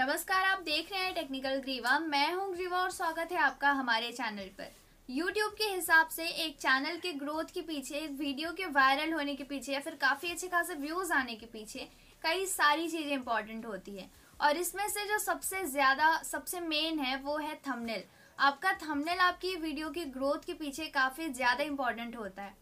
नमस्कार आप देख रहे हैं टेक्निकल ग्रीवा मैं हूं ग्रीवा और स्वागत है आपका हमारे चैनल पर YouTube के हिसाब से एक चैनल के ग्रोथ के पीछे एक वीडियो के वायरल होने के पीछे या फिर काफ़ी अच्छे खासे व्यूज़ आने के पीछे कई सारी चीज़ें इंपॉर्टेंट होती है और इसमें से जो सबसे ज़्यादा सबसे मेन है वो है थमनेल आपका थमनेल आपकी वीडियो की ग्रोथ के पीछे काफ़ी ज़्यादा इंपॉर्टेंट होता है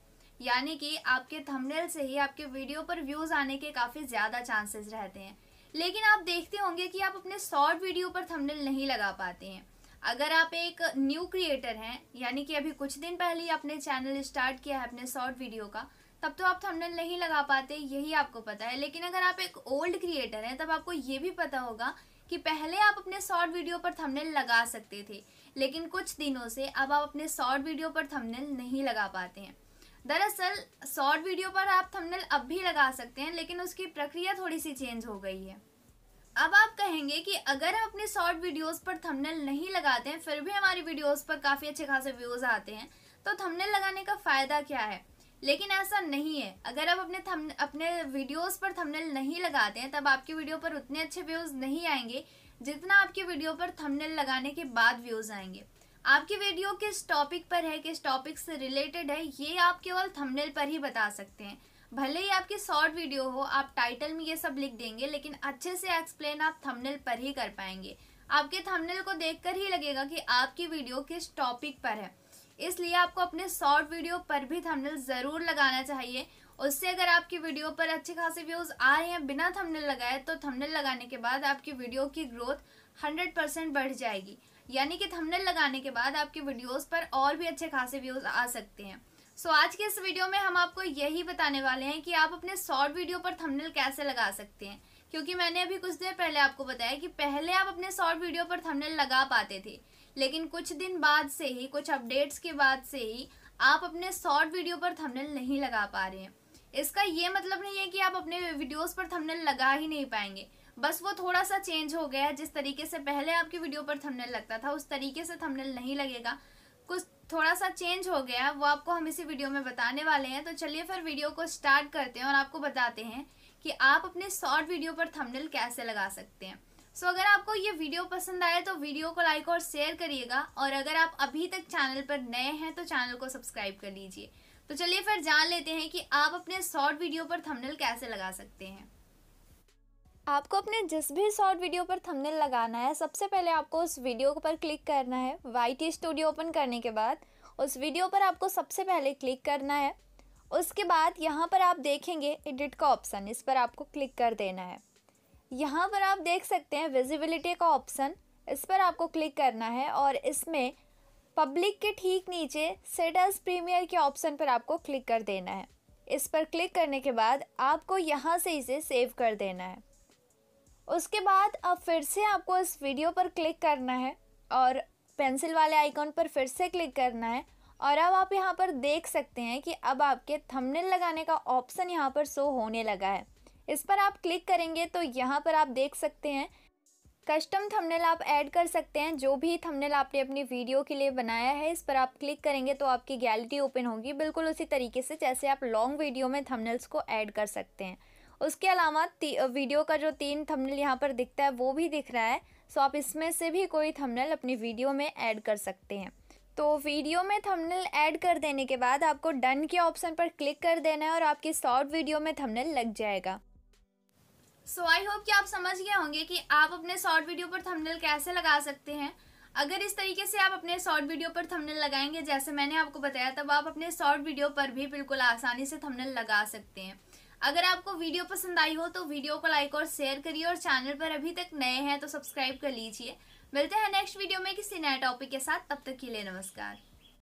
यानी कि आपके थमनेल से ही आपके वीडियो पर व्यूज़ आने के काफ़ी ज़्यादा चांसेस रहते हैं लेकिन आप देखते होंगे कि आप अपने शॉर्ट वीडियो पर थंबनेल नहीं लगा पाते हैं अगर आप एक न्यू क्रिएटर हैं यानी कि अभी कुछ दिन पहले ही आपने चैनल स्टार्ट किया है अपने शॉर्ट वीडियो का तब तो आप थंबनेल नहीं लगा पाते यही आपको पता है लेकिन अगर आप एक ओल्ड क्रिएटर हैं तब आपको ये भी पता होगा कि पहले आप अपने शॉर्ट वीडियो पर थंबनेल लगा सकते थे लेकिन कुछ दिनों से अब आप अपने शॉर्ट वीडियो पर थंबनेल नहीं लगा पाते हैं दरअसल शॉर्ट वीडियो पर आप थंबनेल अब भी लगा सकते हैं लेकिन उसकी प्रक्रिया थोड़ी सी चेंज हो गई है अब आप कहेंगे कि अगर हम अपने शॉर्ट वीडियोस पर थंबनेल नहीं लगाते हैं फिर भी हमारी वीडियोस पर काफ़ी अच्छे खासे व्यूज़ आते हैं तो थंबनेल लगाने का फ़ायदा क्या है लेकिन ऐसा नहीं है अगर आप अपने थम अपने वीडियोस पर थंबनेल नहीं लगाते हैं तब आपकी वीडियो पर उतने अच्छे व्यूज़ नहीं आएंगे जितना आपकी वीडियो पर थंबनेल लगाने के बाद व्यूज़ आएंगे आपकी वीडियो किस टॉपिक पर है किस टॉपिक से रिलेटेड है ये आप केवल थंबनेल पर ही बता सकते हैं भले ही आपकी शॉर्ट वीडियो हो आप टाइटल में ये सब लिख देंगे लेकिन अच्छे से एक्सप्लेन आप थंबनेल पर ही कर पाएंगे आपके थंबनेल को देखकर ही लगेगा कि आपकी वीडियो किस टॉपिक पर है इसलिए आपको अपने शॉर्ट वीडियो पर भी थंबनेल ज़रूर लगाना चाहिए उससे अगर आपकी वीडियो पर अच्छे खासे व्यूज़ आ रहे हैं बिना थंबनेल लगाए तो थंबनेल लगाने के बाद आपकी वीडियो की ग्रोथ हंड्रेड परसेंट बढ़ जाएगी यानी कि थंबनेल लगाने के बाद आपकी वीडियोस पर और भी अच्छे खासे व्यूज़ आ सकते हैं सो so, आज के इस वीडियो में हम आपको यही बताने वाले हैं कि आप अपने शॉर्ट वीडियो पर थंबनेल कैसे लगा सकते हैं क्योंकि मैंने अभी कुछ देर पहले आपको बताया कि पहले आप अपने शॉर्ट वीडियो पर थंबनेल लगा पाते थे लेकिन कुछ दिन बाद से ही कुछ अपडेट्स के बाद से ही आप अपने शॉर्ट वीडियो पर थंबनेल नहीं लगा पा रहे हैं इसका ये मतलब नहीं है कि आप अपने वीडियोस पर थंबनेल लगा ही नहीं पाएंगे बस वो थोड़ा सा चेंज हो गया है जिस तरीके से पहले आपकी वीडियो पर थंबनेल लगता था उस तरीके से थंबनेल नहीं लगेगा कुछ थोड़ा सा चेंज हो गया वो आपको हम इसी वीडियो में बताने वाले हैं तो चलिए फिर वीडियो को स्टार्ट करते हैं और आपको बताते हैं कि आप अपने शॉर्ट वीडियो पर थंबनेल कैसे लगा सकते हैं सो so, अगर आपको ये वीडियो पसंद आए तो वीडियो को लाइक और शेयर करिएगा और अगर आप अभी तक चैनल पर नए हैं तो चैनल को सब्सक्राइब कर लीजिए तो चलिए फिर जान लेते हैं कि आप अपने शॉर्ट वीडियो पर थंबनेल कैसे लगा सकते हैं आपको अपने जिस भी शॉर्ट वीडियो पर थंबनेल लगाना है सबसे पहले आपको उस वीडियो पर क्लिक करना है वाई स्टूडियो ओपन करने के बाद उस वीडियो पर आपको सबसे पहले क्लिक करना है उसके बाद यहाँ पर आप देखेंगे एडिट का ऑप्शन इस पर आपको क्लिक कर देना है यहाँ पर आप देख सकते हैं विजिबिलिटी का ऑप्शन इस पर आपको क्लिक करना है और इसमें पब्लिक के ठीक नीचे सेटर्स प्रीमियर के ऑप्शन पर आपको क्लिक कर देना है इस पर क्लिक करने के बाद आपको यहाँ से इसे सेव कर देना है उसके बाद अब फिर से आपको इस वीडियो पर क्लिक करना है और पेंसिल वाले आइकॉन पर फिर से क्लिक करना है और अब आप यहाँ पर देख सकते हैं कि अब आपके थंबनेल लगाने का ऑप्शन यहाँ पर शो होने लगा है इस पर आप क्लिक करेंगे तो यहाँ पर आप देख सकते हैं कस्टम थंबनेल आप ऐड कर सकते हैं जो भी थंबनेल आपने अपनी वीडियो के लिए बनाया है इस पर आप क्लिक करेंगे तो आपकी गैलरी ओपन होगी बिल्कुल उसी तरीके से जैसे आप लॉन्ग वीडियो में थंबनेल्स को ऐड कर सकते हैं उसके अलावा वीडियो का जो तीन थंबनेल यहाँ पर दिखता है वो भी दिख रहा है सो आप इसमें से भी कोई थमनल अपनी वीडियो में ऐड कर सकते हैं तो वीडियो में थंबनेल ऐड कर देने के बाद आपको डन के ऑप्शन पर क्लिक कर देना है और आपकी शॉर्ट वीडियो में थंबनेल लग जाएगा सो आई होप कि आप समझ गए होंगे कि आप अपने शॉर्ट वीडियो पर थंबनेल कैसे लगा सकते हैं अगर इस तरीके से आप अपने शॉर्ट वीडियो पर थंबनेल लगाएंगे जैसे मैंने आपको बताया तब आप अपने शॉर्ट वीडियो पर भी बिल्कुल आसानी से थंबनेल लगा सकते हैं अगर आपको वीडियो पसंद आई हो तो वीडियो को लाइक और शेयर करिए और चैनल पर अभी तक नए हैं तो सब्सक्राइब कर लीजिए मिलते हैं नेक्स्ट वीडियो में किसी नए टॉपिक के साथ तब तक के लिए नमस्कार